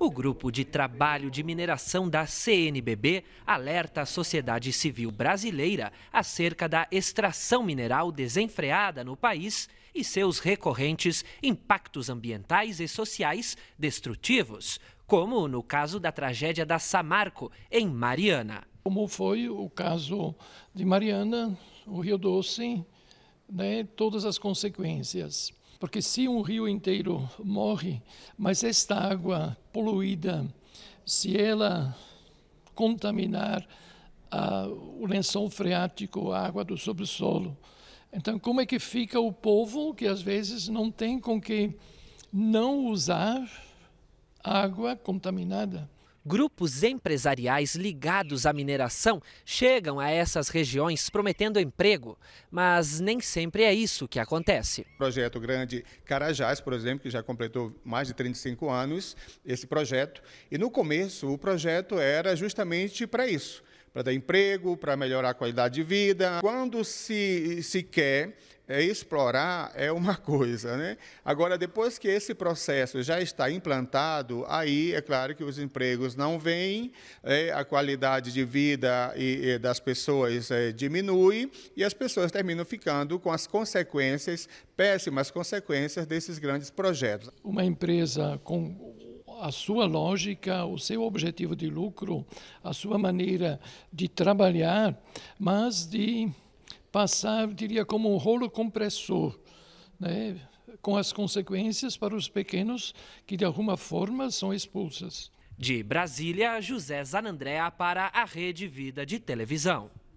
O grupo de trabalho de mineração da CNBB alerta a sociedade civil brasileira acerca da extração mineral desenfreada no país e seus recorrentes impactos ambientais e sociais destrutivos, como no caso da tragédia da Samarco, em Mariana. Como foi o caso de Mariana, o Rio Doce, né, todas as consequências. Porque se um rio inteiro morre, mas esta água poluída, se ela contaminar ah, o lençol freático, a água do subsolo, então como é que fica o povo que às vezes não tem com que não usar água contaminada? grupos empresariais ligados à mineração chegam a essas regiões prometendo emprego, mas nem sempre é isso que acontece. O projeto grande Carajás, por exemplo, que já completou mais de 35 anos, esse projeto, e no começo o projeto era justamente para isso para dar emprego, para melhorar a qualidade de vida. Quando se, se quer é, explorar é uma coisa, né? Agora, depois que esse processo já está implantado, aí é claro que os empregos não vêm, é, a qualidade de vida e, e das pessoas é, diminui e as pessoas terminam ficando com as consequências, péssimas consequências desses grandes projetos. Uma empresa com a sua lógica, o seu objetivo de lucro, a sua maneira de trabalhar, mas de passar, diria, como um rolo compressor, né, com as consequências para os pequenos que, de alguma forma, são expulsas. De Brasília, José Zanandréa para a Rede Vida de Televisão.